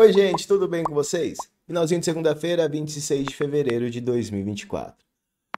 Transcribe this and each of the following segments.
Oi, gente, tudo bem com vocês? Finalzinho de segunda-feira, 26 de fevereiro de 2024.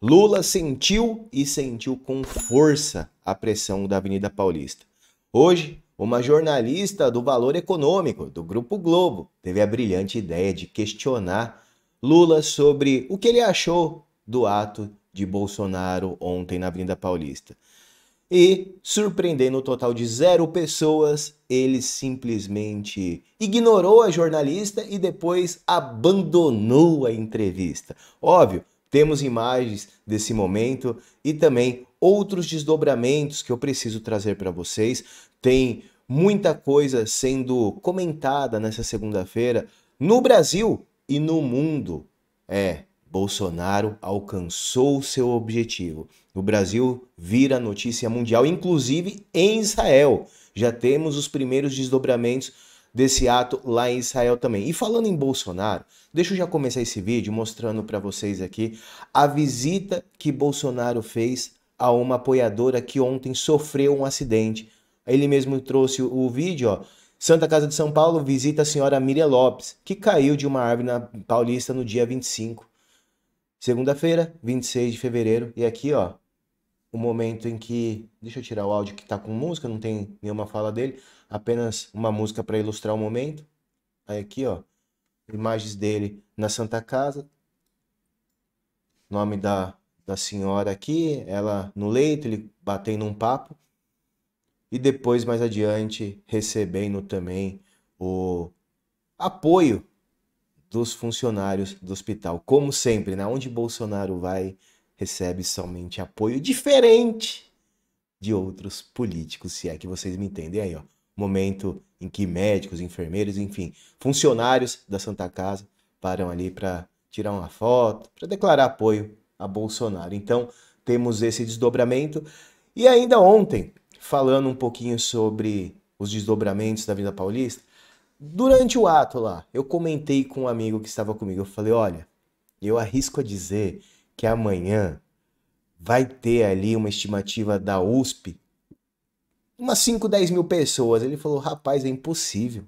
Lula sentiu e sentiu com força a pressão da Avenida Paulista. Hoje, uma jornalista do Valor Econômico, do Grupo Globo, teve a brilhante ideia de questionar Lula sobre o que ele achou do ato de Bolsonaro ontem na Avenida Paulista. E, surpreendendo o total de zero pessoas, ele simplesmente ignorou a jornalista e depois abandonou a entrevista. Óbvio, temos imagens desse momento e também outros desdobramentos que eu preciso trazer para vocês. Tem muita coisa sendo comentada nessa segunda-feira no Brasil e no mundo. É, Bolsonaro alcançou seu objetivo. O Brasil vira notícia mundial, inclusive em Israel. Já temos os primeiros desdobramentos desse ato lá em Israel também. E falando em Bolsonaro, deixa eu já começar esse vídeo mostrando para vocês aqui a visita que Bolsonaro fez a uma apoiadora que ontem sofreu um acidente. Ele mesmo trouxe o vídeo, ó. Santa Casa de São Paulo visita a senhora Miriam Lopes, que caiu de uma árvore na Paulista no dia 25. Segunda-feira, 26 de fevereiro, e aqui, ó, o um momento em que. Deixa eu tirar o áudio que tá com música, não tem nenhuma fala dele, apenas uma música para ilustrar o momento. Aí aqui, ó, imagens dele na Santa Casa. Nome da, da senhora aqui, ela no leito, ele batendo um papo. E depois, mais adiante, recebendo também o apoio dos funcionários do hospital. Como sempre, na né? onde Bolsonaro vai, recebe somente apoio diferente de outros políticos, se é que vocês me entendem aí, ó. Momento em que médicos, enfermeiros, enfim, funcionários da Santa Casa param ali para tirar uma foto, para declarar apoio a Bolsonaro. Então, temos esse desdobramento. E ainda ontem, falando um pouquinho sobre os desdobramentos da Vida Paulista, Durante o ato lá, eu comentei com um amigo que estava comigo. Eu falei: olha, eu arrisco a dizer que amanhã vai ter ali uma estimativa da USP, umas 5, 10 mil pessoas. Ele falou: rapaz, é impossível.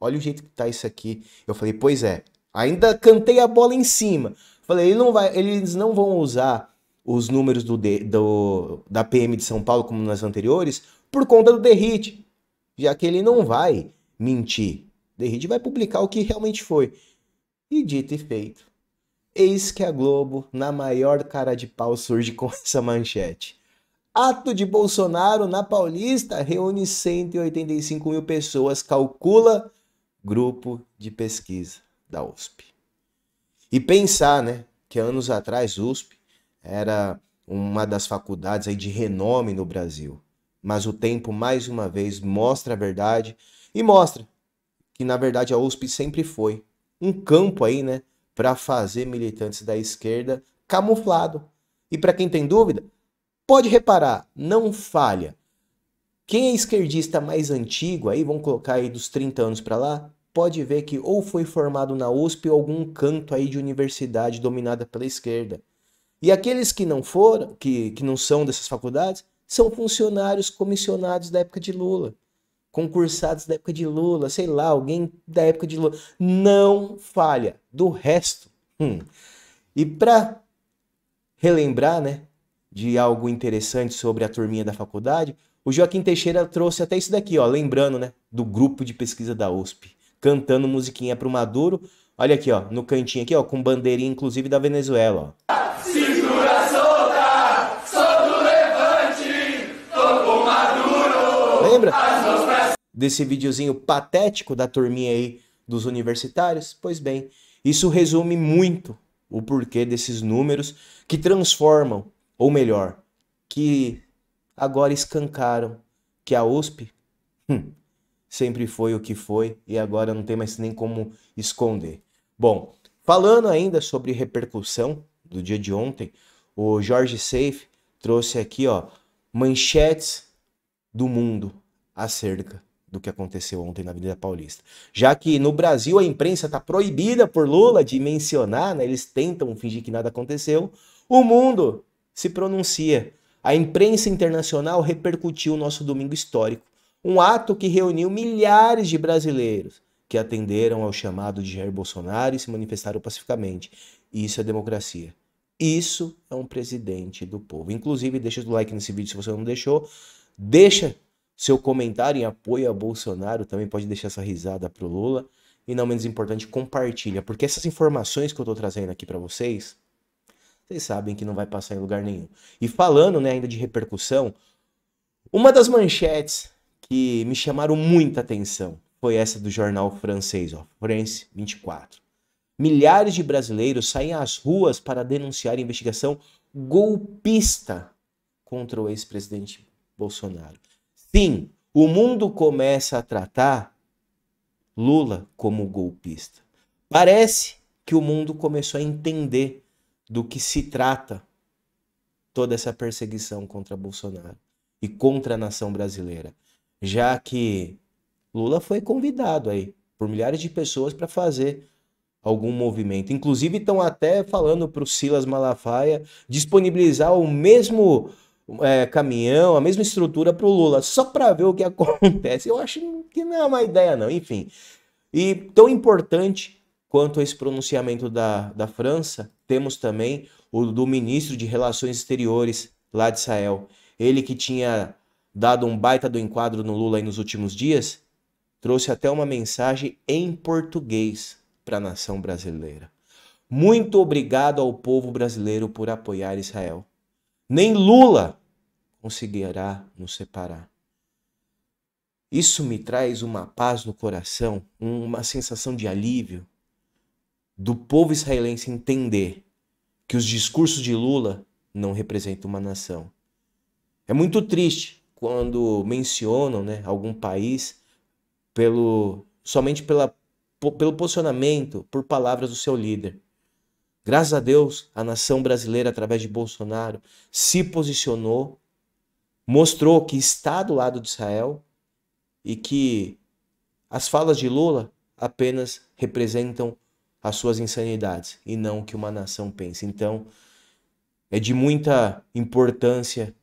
Olha o jeito que tá isso aqui. Eu falei: pois é. Ainda cantei a bola em cima. Falei: ele não vai, eles não vão usar os números do, do, da PM de São Paulo como nas anteriores por conta do derrite, já que ele não vai mentir. Daí a vai publicar o que realmente foi. E dito e feito. Eis que a Globo, na maior cara de pau, surge com essa manchete. Ato de Bolsonaro na Paulista reúne 185 mil pessoas, calcula grupo de pesquisa da USP. E pensar, né, que anos atrás USP era uma das faculdades aí de renome no Brasil. Mas o tempo, mais uma vez, mostra a verdade e mostra que na verdade a USP sempre foi um campo aí, né, para fazer militantes da esquerda camuflado. E para quem tem dúvida, pode reparar, não falha. Quem é esquerdista mais antigo, aí vamos colocar aí dos 30 anos para lá, pode ver que ou foi formado na USP ou algum canto aí de universidade dominada pela esquerda. E aqueles que não foram, que, que não são dessas faculdades, são funcionários comissionados da época de Lula concursados da época de Lula, sei lá, alguém da época de Lula. Não falha. Do resto. Hum. E para relembrar, né, de algo interessante sobre a turminha da faculdade, o Joaquim Teixeira trouxe até isso daqui, ó, lembrando, né, do grupo de pesquisa da USP, cantando musiquinha pro Maduro. Olha aqui, ó, no cantinho aqui, ó, com bandeirinha inclusive da Venezuela, ó. solta, levante, tô Maduro. Lembra? desse videozinho patético da turminha aí dos universitários? Pois bem, isso resume muito o porquê desses números que transformam, ou melhor, que agora escancaram que a USP hum, sempre foi o que foi e agora não tem mais nem como esconder. Bom, falando ainda sobre repercussão do dia de ontem, o Jorge Safe trouxe aqui, ó, manchetes do mundo acerca do que aconteceu ontem na Avenida Paulista. Já que no Brasil a imprensa está proibida por Lula de mencionar, né? eles tentam fingir que nada aconteceu, o mundo se pronuncia. A imprensa internacional repercutiu o nosso domingo histórico, um ato que reuniu milhares de brasileiros que atenderam ao chamado de Jair Bolsonaro e se manifestaram pacificamente. Isso é democracia. Isso é um presidente do povo. Inclusive, deixa o like nesse vídeo se você não deixou. Deixa seu comentário em apoio a Bolsonaro também pode deixar essa risada pro Lula. E não menos importante, compartilha, porque essas informações que eu tô trazendo aqui para vocês, vocês sabem que não vai passar em lugar nenhum. E falando, né, ainda de repercussão, uma das manchetes que me chamaram muita atenção foi essa do jornal francês, ó, France 24. Milhares de brasileiros saem às ruas para denunciar a investigação golpista contra o ex-presidente Bolsonaro. Sim, o mundo começa a tratar Lula como golpista. Parece que o mundo começou a entender do que se trata toda essa perseguição contra Bolsonaro e contra a nação brasileira, já que Lula foi convidado aí por milhares de pessoas para fazer algum movimento. Inclusive estão até falando para o Silas Malafaia disponibilizar o mesmo é, caminhão, a mesma estrutura para o Lula, só para ver o que acontece. Eu acho que não é uma ideia, não. Enfim. E tão importante quanto esse pronunciamento da, da França, temos também o do ministro de Relações Exteriores lá de Israel. Ele que tinha dado um baita do enquadro no Lula nos últimos dias, trouxe até uma mensagem em português para a nação brasileira. Muito obrigado ao povo brasileiro por apoiar Israel nem Lula conseguirá nos separar. Isso me traz uma paz no coração, uma sensação de alívio do povo israelense entender que os discursos de Lula não representam uma nação. É muito triste quando mencionam né, algum país pelo somente pela, pelo posicionamento, por palavras do seu líder. Graças a Deus, a nação brasileira, através de Bolsonaro, se posicionou, mostrou que está do lado de Israel e que as falas de Lula apenas representam as suas insanidades e não o que uma nação pensa. Então, é de muita importância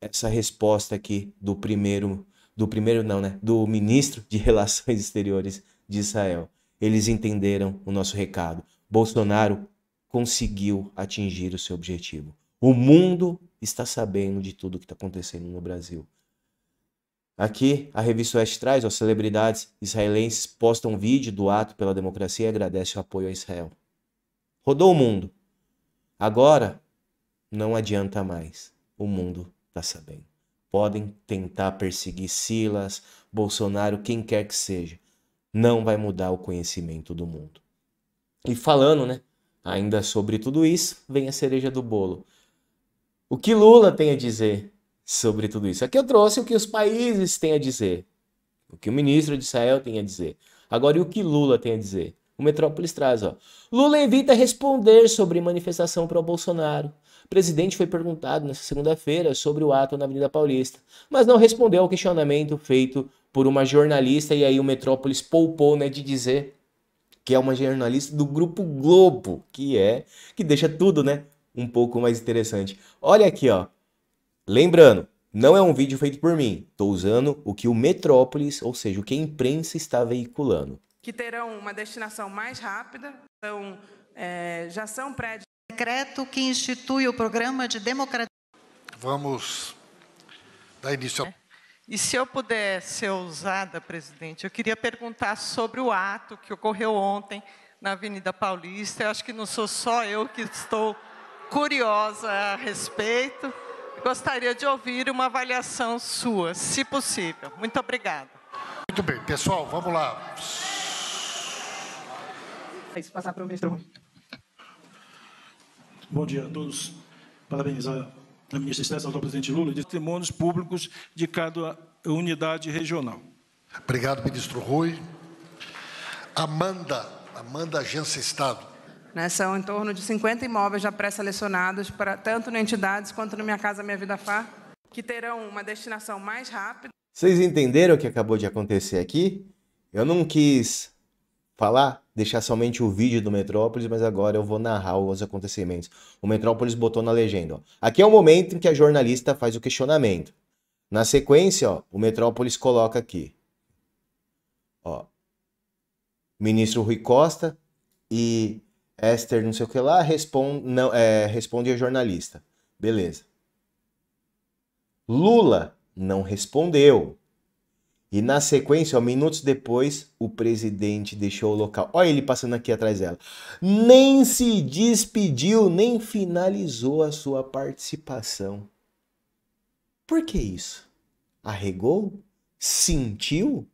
essa resposta aqui do primeiro do primeiro não, né, do ministro de Relações Exteriores de Israel. Eles entenderam o nosso recado. Bolsonaro conseguiu atingir o seu objetivo. O mundo está sabendo de tudo que está acontecendo no Brasil. Aqui, a revista Oeste traz, as celebridades israelenses postam um vídeo do ato pela democracia e agradecem o apoio a Israel. Rodou o mundo. Agora, não adianta mais. O mundo está sabendo. Podem tentar perseguir Silas, Bolsonaro, quem quer que seja. Não vai mudar o conhecimento do mundo. E falando, né, ainda sobre tudo isso, vem a cereja do bolo. O que Lula tem a dizer sobre tudo isso? Aqui eu trouxe o que os países têm a dizer, o que o ministro de Israel tem a dizer. Agora, e o que Lula tem a dizer? O Metrópolis traz, ó. Lula evita responder sobre manifestação para o Bolsonaro. O presidente foi perguntado nesta segunda-feira sobre o ato na Avenida Paulista, mas não respondeu ao questionamento feito por uma jornalista e aí o Metrópolis poupou, né, de dizer que é uma jornalista do grupo Globo, que é que deixa tudo, né, um pouco mais interessante. Olha aqui, ó. Lembrando, não é um vídeo feito por mim. Estou usando o que o Metrópolis, ou seja, o que a imprensa está veiculando. Que terão uma destinação mais rápida, então, é, já são prédios. Decreto que institui o programa de democracia. Vamos dar início. A... E se eu puder ser ousada, presidente, eu queria perguntar sobre o ato que ocorreu ontem na Avenida Paulista. Eu acho que não sou só eu que estou curiosa a respeito. Gostaria de ouvir uma avaliação sua, se possível. Muito obrigada. Muito bem, pessoal, vamos lá. É passar para o metrô. Bom dia a todos. Parabenizar da ministra Excesso ao presidente Lula, de testemunhos públicos de cada unidade regional. Obrigado, ministro Rui. Amanda, Amanda Agência Estado. Né, são em torno de 50 imóveis já pré-selecionados, para, tanto no Entidades quanto no Minha Casa Minha Vida Fá, que terão uma destinação mais rápida. Vocês entenderam o que acabou de acontecer aqui? Eu não quis falar, deixar somente o vídeo do Metrópolis, mas agora eu vou narrar os acontecimentos. O Metrópolis botou na legenda. Ó. Aqui é o momento em que a jornalista faz o questionamento. Na sequência, ó, o Metrópolis coloca aqui. Ó, ministro Rui Costa e Esther não sei o que lá responde, não, é, responde a jornalista. Beleza. Lula não respondeu. E na sequência, ó, minutos depois, o presidente deixou o local. Olha ele passando aqui atrás dela. Nem se despediu, nem finalizou a sua participação. Por que isso? Arregou? Sentiu?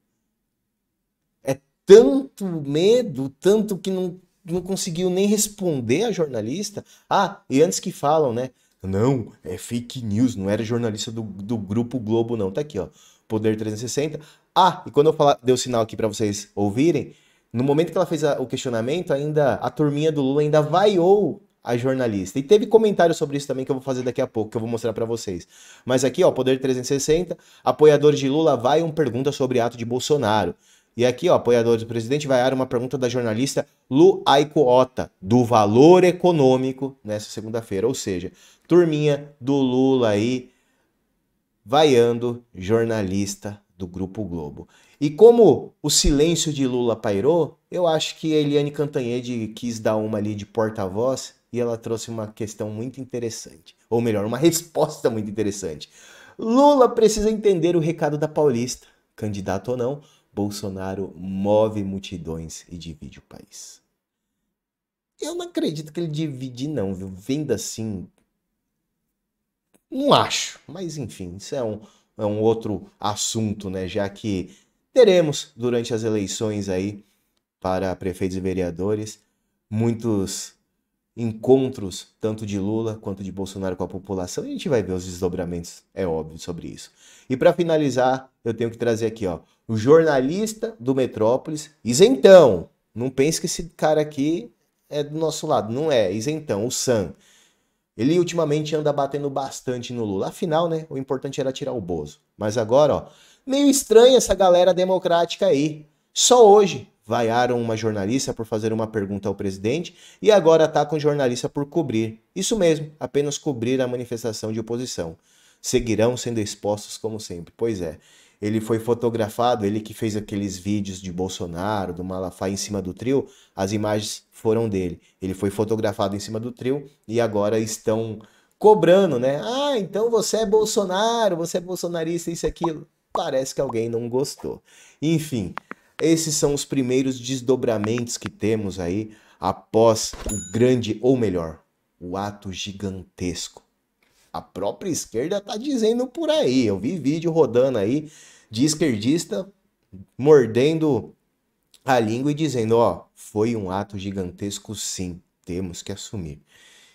É tanto medo, tanto que não, não conseguiu nem responder a jornalista. Ah, e antes que falam, né? Não, é fake news, não era jornalista do, do Grupo Globo, não. Tá aqui, ó Poder 360. Ah, e quando eu falar, dei o sinal aqui para vocês ouvirem, no momento que ela fez a, o questionamento, ainda a turminha do Lula ainda vaiou a jornalista. E teve comentário sobre isso também que eu vou fazer daqui a pouco, que eu vou mostrar para vocês. Mas aqui, ó, Poder 360, apoiadores de Lula vai um pergunta sobre ato de Bolsonaro. E aqui, ó, apoiadores do presidente vaiaram uma pergunta da jornalista Lu Aiko Ota, do Valor Econômico, nessa segunda-feira. Ou seja, turminha do Lula aí, vaiando jornalista do Grupo Globo. E como o silêncio de Lula pairou, eu acho que a Eliane Cantanhede quis dar uma ali de porta-voz e ela trouxe uma questão muito interessante. Ou melhor, uma resposta muito interessante. Lula precisa entender o recado da Paulista. Candidato ou não, Bolsonaro move multidões e divide o país. Eu não acredito que ele divide, não, viu? Vendo assim, não acho, mas enfim, isso é um, é um outro assunto, né? Já que teremos durante as eleições aí para prefeitos e vereadores muitos encontros, tanto de Lula quanto de Bolsonaro com a população, e a gente vai ver os desdobramentos, é óbvio, sobre isso. E para finalizar, eu tenho que trazer aqui, ó, o jornalista do Metrópolis, isentão. Não pense que esse cara aqui é do nosso lado, não é, isentão, o Sam. Ele ultimamente anda batendo bastante no Lula. Afinal, né, o importante era tirar o Bozo. Mas agora, ó, meio estranha essa galera democrática aí. Só hoje vaiaram uma jornalista por fazer uma pergunta ao presidente e agora tá com jornalista por cobrir. Isso mesmo, apenas cobrir a manifestação de oposição. Seguirão sendo expostos como sempre. Pois é ele foi fotografado, ele que fez aqueles vídeos de Bolsonaro, do Malafaia em cima do trio, as imagens foram dele. Ele foi fotografado em cima do trio e agora estão cobrando, né? Ah, então você é Bolsonaro, você é bolsonarista, isso e aquilo. Parece que alguém não gostou. Enfim, esses são os primeiros desdobramentos que temos aí após o grande, ou melhor, o ato gigantesco a própria esquerda tá dizendo por aí. Eu vi vídeo rodando aí de esquerdista mordendo a língua e dizendo: ó, foi um ato gigantesco, sim, temos que assumir.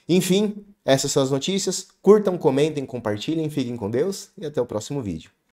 Enfim, essas são as notícias. Curtam, comentem, compartilhem, fiquem com Deus e até o próximo vídeo.